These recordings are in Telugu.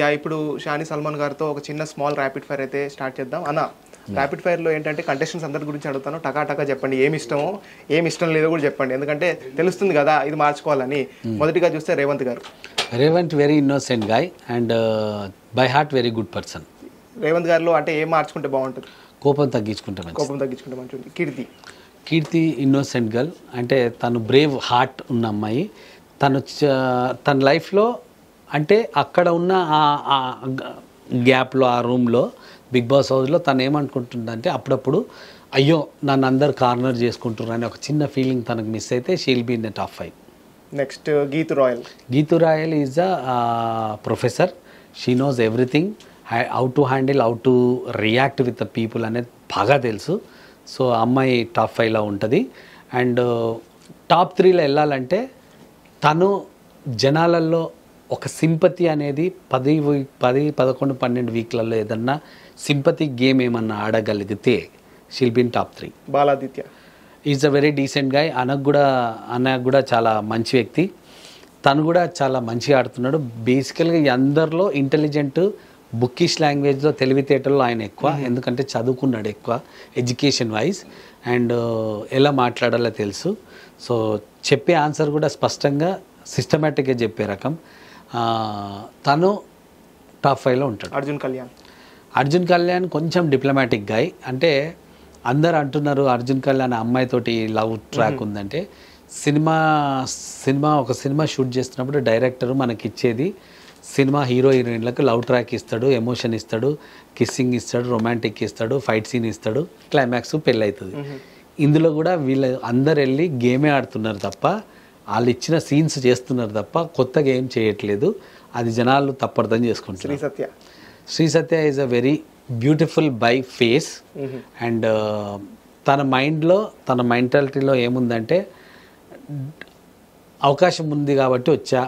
యా ఇప్పుడు షాని సల్మాన్ గారితో ఒక చిన్న స్మాల్ ర్యాపిడ్ ఫైర్ అయితే స్టార్ట్ చేద్దాం అన్న ర్యాపిడ్ ఫైర్లో ఏంటంటే కంటెస్టెంట్స్ అందరి గురించి అడుగుతాను టకా టకా చెప్పండి ఏమి ఇష్టమో ఏమి ఇష్టం లేదో కూడా చెప్పండి ఎందుకంటే తెలుస్తుంది కదా ఇది మార్చుకోవాలని hmm. మొదటిగా చూస్తే రేవంత్ గారు Revanth very innocent guy and by heart very good person రేవంత్ గారిలో అంటే ఏం మార్చుకుంటే బాగుంటుంది కోపం తగ్గించుకుంటే కోపం తగ్గించుకుంటే మంచిది కీర్తి కీర్తి ఇన్నోసెంట్ గర్ల్ అంటే తను బ్రేవ్ హార్ట్ ఉన్న అమ్మాయి తను తన లైఫ్లో అంటే అక్కడ ఉన్న ఆ గ్యాప్లో ఆ రూమ్లో బిగ్ బాస్ హౌస్లో తను ఏమనుకుంటుందంటే అప్పుడప్పుడు అయ్యో నన్ను అందరు కార్నర్ చేసుకుంటున్నారు అని ఒక చిన్న ఫీలింగ్ తనకు మిస్ అయితే she'll be in the top five next Geethu Royal Geethu Royal is a professor she knows everything how to handle how to react with the people అనేది బాగా తెలుసు సో అమ్మాయి టాప్ ఫైవ్లో ఉంటుంది అండ్ టాప్ త్రీలో వెళ్ళాలంటే తను జనాలలో ఒక సింపతి అనేది పది పది పదకొండు పన్నెండు వీక్లలో ఏదన్నా సింపతి గేమ్ ఏమన్నా ఆడగలిగితే she'll be in top three Baladitya is a very decent guy అనకు కూడా అన్న కూడా చాలా మంచి వ్యక్తి తను కూడా చాలా మంచిగా ఆడుతున్నాడు బేసికల్గా అందరిలో ఇంటెలిజెంట్ బుక్కిష్ లాంగ్వేజ్లో తెలివితేటల్లో ఆయన ఎక్కువ ఎందుకంటే చదువుకున్నాడు ఎక్కువ ఎడ్యుకేషన్ వైజ్ అండ్ ఎలా మాట్లాడాలో తెలుసు సో చెప్పే ఆన్సర్ కూడా స్పష్టంగా సిస్టమేటిక్గా చెప్పే రకం తను టాప్ ఫైవ్లో ఉంటాడు అర్జున్ కళ్యాణ్ అర్జున్ కళ్యాణ్ కొంచెం డిప్లొమాటిక్ గాయ్ అంటే అందరు అంటున్నారు అర్జున్ కళ్యాణ్ అమ్మాయితోటి లవ్ ట్రాక్ ఉందంటే సినిమా సినిమా ఒక సినిమా షూట్ చేస్తున్నప్పుడు డైరెక్టర్ మనకి ఇచ్చేది సినిమా హీరో హీరోయిన్లకు లవ్ ట్రాక్ ఇస్తాడు ఎమోషన్ ఇస్తాడు కిస్సింగ్ ఇస్తాడు రొమాంటిక్ ఇస్తాడు ఫైట్ సీన్ ఇస్తాడు క్లైమాక్స్ పెళ్ళి అవుతుంది ఇందులో కూడా వీళ్ళు అందరు వెళ్ళి గేమే ఆడుతున్నారు తప్ప వాళ్ళు ఇచ్చిన సీన్స్ చేస్తున్నారు తప్ప కొత్తగా ఏం చేయట్లేదు అది జనాలు తప్పర్థం చేసుకుంటారు Sri Satya Sri Satya is a very uh, beautiful by face and తన మైండ్లో తన మెంటాలిటీలో ఏముందంటే అవకాశం ఉంది కాబట్టి వచ్చా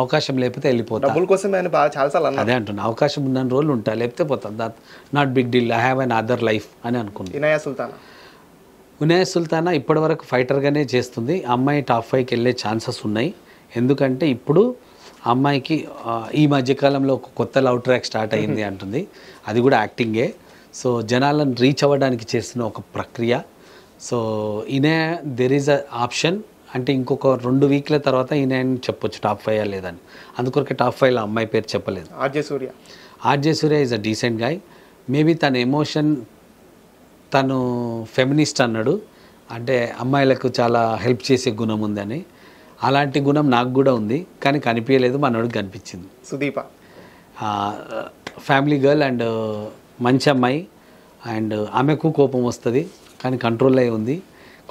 అవకాశం లేకపోతే వెళ్ళిపోతా కోసం నేను బాగా చాలాసార్లు అదే అంటున్నా అవకాశం ఉన్న రోజులు ఉంటా లేకపోతే పోతాను that not big deal I have another life అని అనుకుంటున్నాను ఉనాయ సుల్తానా వరకు ఫైటర్గానే చేస్తుంది అమ్మాయి టాప్ ఫైవ్కి వెళ్ళే ఛాన్సెస్ ఉన్నాయి ఎందుకంటే ఇప్పుడు అమ్మాయికి ఈ మధ్యకాలంలో ఒక కొత్త లవ్ ట్రాక్ స్టార్ట్ అయింది అంటుంది అది కూడా యాక్టింగే సో జనాలను రీచ్ అవ్వడానికి చేస్తున్న ఒక ప్రక్రియ సో ఇనే దెర్ ఈజ్ అ ఆప్షన్ అంటే ఇంకొక రెండు వీక్ల తర్వాత ఈయన చెప్పొచ్చు టాప్ ఫైవ్ లేదని అందుకొరకే టాప్ ఫైవ్లో అమ్మాయి పేరు చెప్పలేదు RJ Surya RJ Surya is a decent guy maybe తన ఎమోషన్ తను ఫెమినిస్ట్ అన్నాడు అంటే అమ్మాయిలకు చాలా హెల్ప్ చేసే గుణం ఉందని అలాంటి గుణం నాకు కూడా ఉంది కానీ కనిపించలేదు మనోడికి కనిపించింది సుదీప ఫ్యామిలీ గర్ల్ అండ్ మంచి అమ్మాయి అండ్ ఆమెకు కోపం వస్తుంది కానీ కంట్రోల్ అయి ఉంది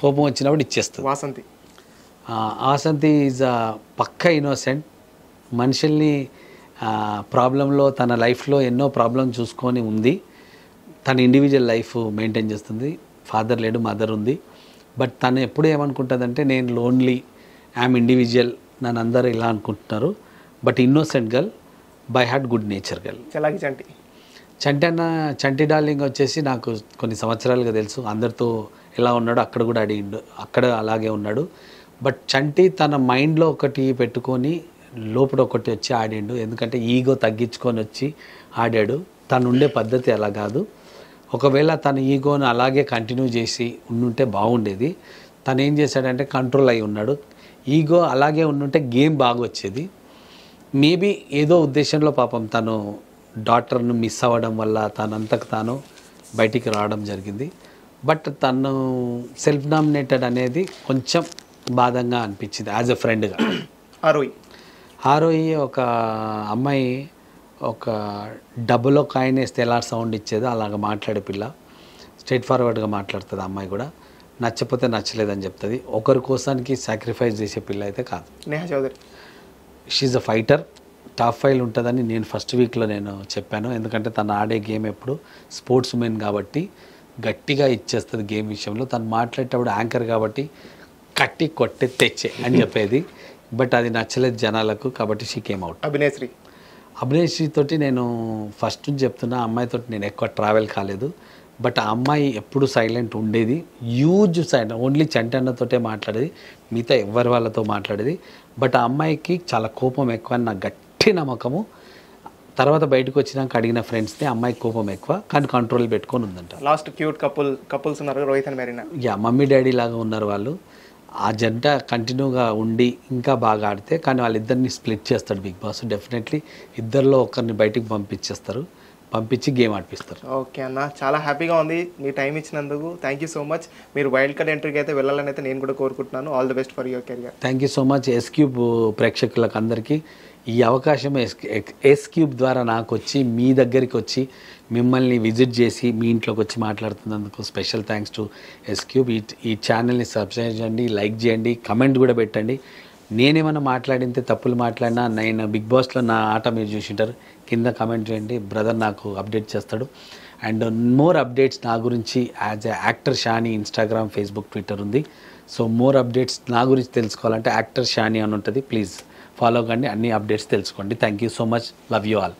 కోపం వచ్చినప్పుడు ఇచ్చేస్తుంది వాసంతి వాసంతి ఈజ్ పక్క ఇన్నోసెంట్ మనుషుల్ని ప్రాబ్లంలో తన లైఫ్లో ఎన్నో ప్రాబ్లం చూసుకొని ఉంది తన ఇండివిజువల్ లైఫ్ మెయింటైన్ చేస్తుంది ఫాదర్ లేడు మదర్ ఉంది బట్ తను ఎప్పుడు ఏమనుకుంటుందంటే నేను లోన్లీ ఐఎమ్ ఇండివిజువల్ నన్ను అందరూ ఇలా అనుకుంటున్నారు but innocent girl by heart good nature girl అలాగే చంటి చంటి అన్న చంటి డార్లింగ్ వచ్చేసి నాకు కొన్ని సంవత్సరాలుగా తెలుసు అందరితో ఎలా ఉన్నాడో అక్కడ కూడా అడిగిండు అక్కడ అలాగే ఉన్నాడు బట్ చంటి తన మైండ్లో ఒకటి పెట్టుకొని లోపల ఒకటి వచ్చి ఆడిండు ఎందుకంటే ఈగో తగ్గించుకొని వచ్చి ఆడాడు తను ఉండే పద్ధతి అలా కాదు ఒకవేళ తన ఈగోను అలాగే కంటిన్యూ చేసి ఉండుంటే బాగుండేది తను ఏం చేశాడంటే కంట్రోల్ అయి ఉన్నాడు ఈగో అలాగే ఉండుంటే గేమ్ బాగా వచ్చేది మేబీ ఏదో ఉద్దేశంలో పాపం తను డాక్టర్ను మిస్ అవ్వడం వల్ల తనంతకు తాను బయటికి రావడం జరిగింది బట్ తను సెల్ఫ్ నామినేటెడ్ అనేది కొంచెం బాధంగా అనిపించింది యాజ్ అ ఫ్రెండ్గా ఆరోయి ఆరోయి ఒక అమ్మాయి ఒక డబ్బులో కాయిన్ వేస్తే ఎలా సౌండ్ ఇచ్చేదో అలాగ మాట్లాడే పిల్ల స్ట్రైట్ ఫార్వర్డ్గా మాట్లాడుతుంది అమ్మాయి కూడా నచ్చపోతే నచ్చలేదని చెప్తుంది ఒకరి కోసానికి సాక్రిఫైస్ చేసే పిల్ల అయితే కాదు Neha Chaudhary she's a fighter top five ఉంటుందని నేను ఫస్ట్ వీక్లో నేను చెప్పాను ఎందుకంటే తను ఆడే గేమ్ ఎప్పుడు స్పోర్ట్స్ మెన్ కాబట్టి గట్టిగా ఇచ్చేస్తుంది గేమ్ విషయంలో తను మాట్లాడేటప్పుడు యాంకర్ కాబట్టి కట్టి కొట్టే తెచ్చే అని చెప్పేది బట్ అది నచ్చలేదు జనాలకు కాబట్టి షీ కేమ్ అవుట్ అభినేత్రి అభినేషి తోటి నేను ఫస్ట్ నుంచి చెప్తున్నా అమ్మాయితో నేను ఎక్కువ ట్రావెల్ కాలేదు బట్ ఆ అమ్మాయి ఎప్పుడు సైలెంట్ ఉండేది యూజ్ సైలెంట్ ఓన్లీ చెంటన్నతోటే మాట్లాడేది మిగతా ఎవరి వాళ్ళతో మాట్లాడేది బట్ ఆ అమ్మాయికి చాలా కోపం ఎక్కువ అని నాకు గట్టి నమ్మకము తర్వాత బయటకు వచ్చినాక అడిగిన ఫ్రెండ్స్ని అమ్మాయి కోపం ఎక్కువ కానీ కంట్రోల్ పెట్టుకొని ఉందంట లాస్ట్ క్యూట్ కపుల్ కపుల్స్ ఉన్నారు Rohit and Marina yeah mummy daddy లాగా ఉన్నారు వాళ్ళు ఆ జంట కంటిన్యూగా ఉండి ఇంకా బాగా ఆడితే కానీ వాళ్ళిద్దరిని స్ప్లిట్ చేస్తాడు బిగ్ బాస్ డెఫినెట్లీ ఇద్దరిలో ఒకరిని బయటికి పంపించేస్తారు పంపించి గేమ్ ఆడిపిస్తారు ఓకే అన్న చాలా హ్యాపీగా ఉంది మీ టైం ఇచ్చినందుకు థ్యాంక్ యూ సో మచ్ మీరు వైల్డ్ కార్డ్ ఎంట్రీకి అయితే వెళ్ళాలని అయితే నేను కూడా కోరుకుంటున్నాను all the best for your career thank you so much S cube ప్రేక్షకులకు అందరికీ ఈ అవకాశం ఎస్ క్యూబ్ ద్వారా నాకు వచ్చి మీ దగ్గరికి వచ్చి మిమ్మల్ని విజిట్ చేసి మీ ఇంట్లోకి వచ్చి మాట్లాడుతున్నందుకు special thanks to S cube ఈ ఈ ఛానల్ని సబ్స్క్రైబ్ చేయండి లైక్ చేయండి కమెంట్ కూడా పెట్టండి నేనేమన్నా మాట్లాడితే తప్పులు మాట్లాడినా నేను బిగ్ బాస్లో నా ఆట మీరు ఉంటారు కింద కమెంట్ చేయండి బ్రదర్ నాకు అప్డేట్ చేస్తాడు అండ్ మోర్ అప్డేట్స్ నా గురించి యాజ్ ఎ యాక్టర్ షాని ఇన్స్టాగ్రామ్ ఫేస్బుక్ ట్విట్టర్ ఉంది సో మోర్ అప్డేట్స్ నా గురించి తెలుసుకోవాలంటే యాక్టర్ షాని అని ఉంటుంది ప్లీజ్ ఫాలో కండి అన్ని అప్డేట్స్ తెలుసుకోండి thank you so much love you all